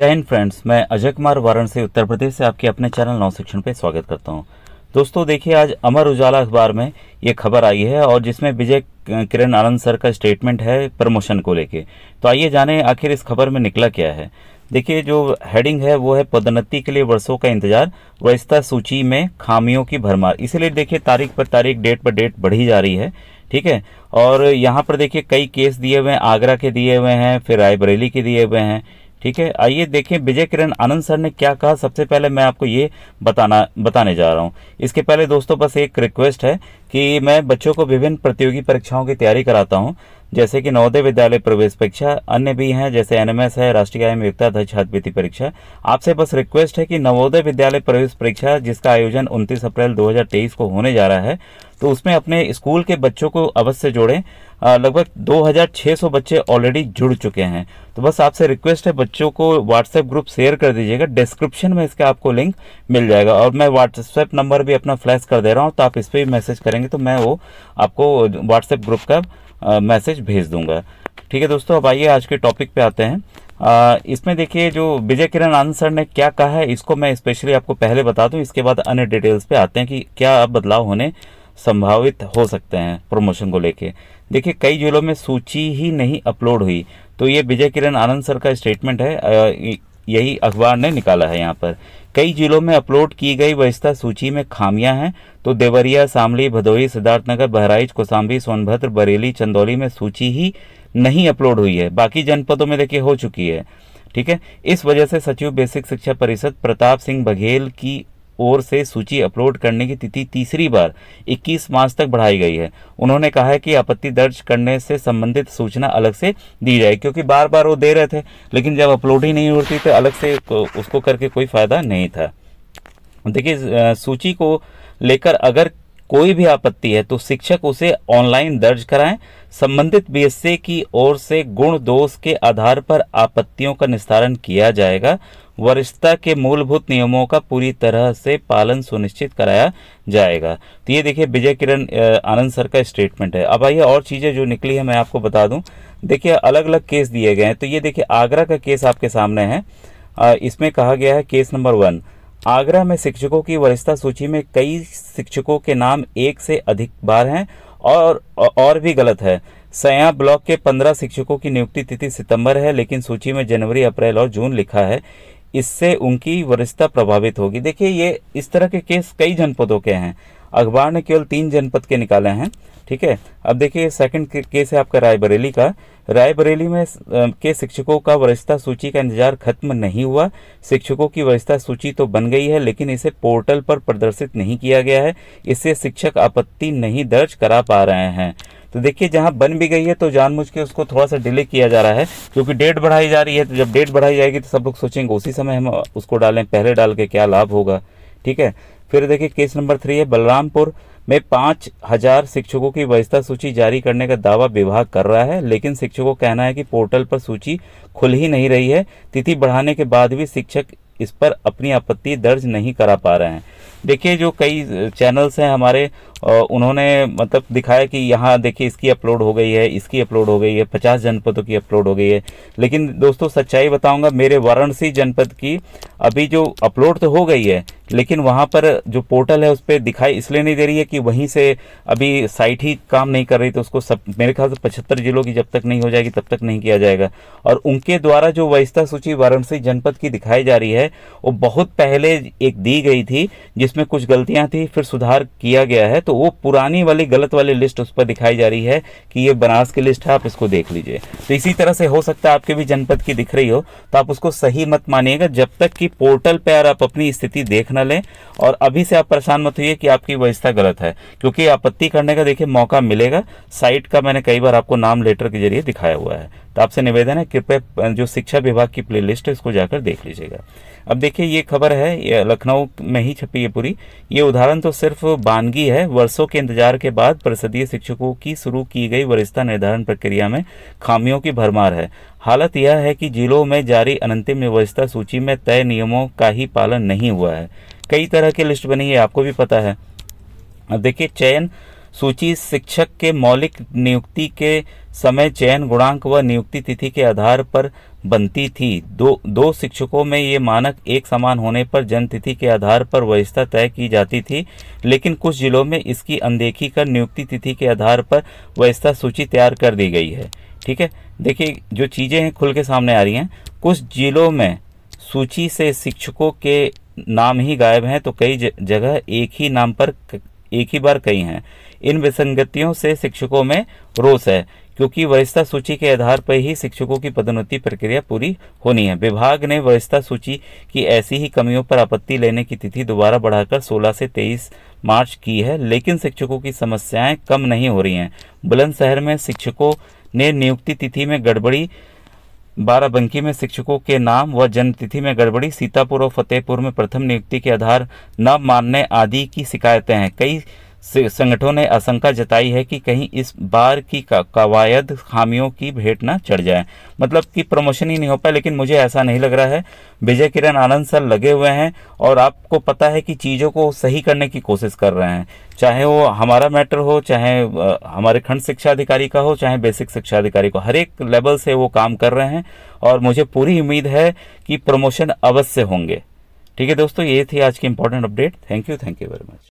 जय हिंद फ्रेंड्स मैं अजय कुमार वाराणसी उत्तर प्रदेश से आपके अपने चैनल नौ शिक्षण पे स्वागत करता हूँ दोस्तों देखिए आज अमर उजाला अखबार में ये खबर आई है और जिसमें विजय किरण आनंद सर का स्टेटमेंट है प्रमोशन को लेके तो आइए जाने आखिर इस खबर में निकला क्या है देखिए जो हेडिंग है वो है पदोन्नति के लिए वर्षों का इंतजार वरिष्ठता सूची में खामियों की भरमार इसीलिए देखिए तारीख पर तारीख डेट पर डेट बढ़ी जा रही है ठीक है और यहाँ पर देखिए कई केस दिए हुए हैं आगरा के दिए हुए हैं फिर रायबरेली के दिए हुए हैं ठीक है आइए देखें विजय किरण आनंद सर ने क्या कहा सबसे पहले मैं आपको ये बताना बताने जा रहा हूँ इसके पहले दोस्तों बस एक रिक्वेस्ट है कि मैं बच्चों को विभिन्न प्रतियोगी परीक्षाओं की तैयारी कराता हूँ जैसे कि नवोदय विद्यालय प्रवेश परीक्षा अन्य भी हैं जैसे एनएमएस है राष्ट्रीय आय युक्ता अध्यक्ष छात्रवृत्ति परीक्षा आपसे बस रिक्वेस्ट है कि नवोदय विद्यालय प्रवेश परीक्षा जिसका आयोजन 29 अप्रैल 2023 को होने जा रहा है तो उसमें अपने स्कूल के बच्चों को अवश्य जोड़ें लगभग 2600 बच्चे ऑलरेडी जुड़ चुके हैं तो बस आपसे रिक्वेस्ट है बच्चों को व्हाट्सएप ग्रुप शेयर कर दीजिएगा डिस्क्रिप्शन में इसका आपको लिंक मिल जाएगा और मैं व्हाट्सएप नंबर भी अपना फ्लैश कर दे रहा हूँ तो आप इस पर भी मैसेज करेंगे तो मैं वो आपको व्हाट्सएप ग्रुप का मैसेज भेज दूंगा ठीक है दोस्तों अब आइए आज के टॉपिक पे आते हैं आ, इसमें देखिए जो विजय किरण आनंद सर ने क्या कहा है इसको मैं स्पेशली आपको पहले बता दूं इसके बाद अन्य डिटेल्स पे आते हैं कि क्या अब बदलाव होने संभावित हो सकते हैं प्रमोशन को लेके देखिए कई जिलों में सूची ही नहीं अपलोड हुई तो ये विजय किरण आनंद सर का स्टेटमेंट है यही अखबार ने निकाला है यहाँ पर कई जिलों में अपलोड की गई व्यवस्था सूची में खामियां हैं तो देवरिया शामली भदोही सिद्धार्थनगर बहराइच कोसाम्बी सोनभद्र बरेली चंदौली में सूची ही नहीं अपलोड हुई है बाकी जनपदों में देखिए हो चुकी है ठीक है इस वजह से सचिव बेसिक शिक्षा परिषद प्रताप सिंह बघेल की ओर से सूची अपलोड करने की तिथि तीसरी बार 21 मार्च तक बढ़ाई गई है उन्होंने कहा है कि आपत्ति दर्ज करने से संबंधित सूचना अलग से दी जाए क्योंकि बार बार वो दे रहे थे लेकिन जब अपलोड ही नहीं होती तो अलग से उसको करके कोई फायदा नहीं था देखिए सूची को लेकर अगर कोई भी आपत्ति है तो शिक्षक उसे ऑनलाइन दर्ज कराएं संबंधित बीएसए की ओर से गुण दोष के आधार पर आपत्तियों का निस्तारण किया जाएगा वरिष्ठता के मूलभूत नियमों का पूरी तरह से पालन सुनिश्चित कराया जाएगा तो ये देखिए विजय किरण आनंद सर का स्टेटमेंट है अब आइए और चीज़ें जो निकली है मैं आपको बता दूं देखिए अलग अलग केस दिए गए हैं तो ये देखिए आगरा का केस आपके सामने है इसमें कहा गया है केस नंबर वन आगरा में शिक्षकों की वरिष्ठता सूची में कई शिक्षकों के नाम एक से अधिक बार हैं और और भी गलत है सया ब्लॉक के पंद्रह शिक्षकों की नियुक्ति तिथि सितंबर है लेकिन सूची में जनवरी अप्रैल और जून लिखा है इससे उनकी वरिष्ठता प्रभावित होगी देखिए ये इस तरह के केस कई जनपदों के हैं अखबार ने केवल तीन जनपद के निकाले हैं ठीक है अब देखिए सेकंड केस है आपका रायबरेली का रायबरेली में के शिक्षकों का वरिष्ठता सूची का इंतजार खत्म नहीं हुआ शिक्षकों की वरिष्ठता सूची तो बन गई है लेकिन इसे पोर्टल पर प्रदर्शित नहीं किया गया है इससे शिक्षक आपत्ति नहीं दर्ज करा पा रहे हैं तो देखिए जहाँ बन भी गई है तो जानबूझ के उसको थोड़ा सा डिले किया जा रहा है क्योंकि डेट बढ़ाई जा रही है तो जब डेट बढ़ाई जाएगी तो सब लोग सोचेंगे उसी समय हम उसको डालें पहले डाल के क्या लाभ होगा ठीक है फिर देखिए केस नंबर थ्री है बलरामपुर में पाँच हजार शिक्षकों की व्यवस्था सूची जारी करने का दावा विभाग कर रहा है लेकिन शिक्षकों का कहना है कि पोर्टल पर सूची खुल ही नहीं रही है तिथि बढ़ाने के बाद भी शिक्षक इस पर अपनी आपत्ति दर्ज नहीं करा पा रहे हैं देखिए जो कई चैनल्स हैं हमारे उन्होंने मतलब दिखाया कि यहाँ देखिए इसकी अपलोड हो गई है इसकी अपलोड हो गई है पचास जनपदों की अपलोड हो गई है लेकिन दोस्तों सच्चाई बताऊंगा मेरे वाराणसी जनपद की अभी जो अपलोड तो हो गई है लेकिन वहाँ पर जो पोर्टल है उस पर दिखाई इसलिए नहीं दे रही है कि वहीं से अभी साइट ही काम नहीं कर रही तो उसको सब मेरे ख्याल से पचहत्तर जिलों की जब तक नहीं हो जाएगी तब तक नहीं किया जाएगा और उनके द्वारा जो वैस्ता सूची वाराणसी जनपद की दिखाई जा रही है वो बहुत पहले एक दी गई थी जिसमें कुछ गलतियाँ थी फिर सुधार किया गया है तो वो पुरानी वाली गलत वाली लिस्ट उस पर दिखाई जा रही है कि ये बनारस की लिस्ट है आप इसको देख लीजिए तो इसी तरह से हो सकता है आपके भी जनपद की दिख रही हो तो आप उसको सही मत मानिएगा जब तक कि पोर्टल पर आप अपनी स्थिति देख ना लें और अभी से आप परेशान मत होइए कि आपकी व्यवस्था गलत है क्योंकि आपत्ति करने का देखिए मौका मिलेगा साइट का मैंने कई बार आपको नाम लेटर के जरिए दिखाया हुआ है तो आपसे निवेदन है कृपया जो शिक्षा विभाग की प्ले लिस्ट है उसको जाकर देख लीजिएगा अब देखिए ये खबर है लखनऊ में ही छपी है पूरी ये उदाहरण तो सिर्फ बानगी है वर्षों के इंतजार के बाद परिषदीय शिक्षकों की शुरू की गई वरिष्ठता निर्धारण प्रक्रिया में खामियों की भरमार है हालत यह है कि जिलों में जारी अनंतिम व्यवस्था सूची में तय नियमों का ही पालन नहीं हुआ है कई तरह की लिस्ट बनी है आपको भी पता है अब देखिए चयन सूची शिक्षक के मौलिक नियुक्ति के समय चयन गुणांक व नियुक्ति तिथि के आधार पर बनती थी दो दो शिक्षकों में ये मानक एक समान होने पर जन्मतिथि के आधार पर व्यवस्था तय की जाती थी लेकिन कुछ जिलों में इसकी अनदेखी कर नियुक्ति तिथि के आधार पर व्यवस्था सूची तैयार कर दी गई है ठीक है देखिए जो चीज़ें हैं खुल के सामने आ रही हैं कुछ जिलों में सूची से शिक्षकों के नाम ही गायब हैं तो कई जगह एक ही नाम पर एक ही बार कई हैं इन विसंगतियों से शिक्षकों में रोष है क्योंकि वरिष्ठता सूची के आधार पर ही शिक्षकों की पदोन्नति प्रक्रिया पूरी होनी है विभाग ने वरिष्ठता सूची की ऐसी ही कमियों पर आपत्ति लेने की तिथि दोबारा बढ़ाकर 16 से 23 मार्च की है लेकिन शिक्षकों की समस्याएं कम नहीं हो रही हैं बुलंदशहर में शिक्षकों ने नियुक्ति तिथि में गड़बड़ी बाराबंकी में शिक्षकों के नाम व जन्मतिथि में गड़बड़ी सीतापुर और फतेहपुर में प्रथम नियुक्ति के आधार न मानने आदि की शिकायतें हैं कई संगठनों ने आशंका जताई है कि कहीं इस बार की कवायद खामियों की भेंट ना चढ़ जाए मतलब कि प्रमोशन ही नहीं हो पाए लेकिन मुझे ऐसा नहीं लग रहा है विजय किरण आनंद सर लगे हुए हैं और आपको पता है कि चीज़ों को सही करने की कोशिश कर रहे हैं चाहे वो हमारा मैटर हो चाहे हमारे खंड शिक्षा अधिकारी का हो चाहे बेसिक शिक्षा अधिकारी को हर एक लेवल से वो काम कर रहे हैं और मुझे पूरी उम्मीद है कि प्रमोशन अवश्य होंगे ठीक है दोस्तों ये थी आज की important update thank you thank you very much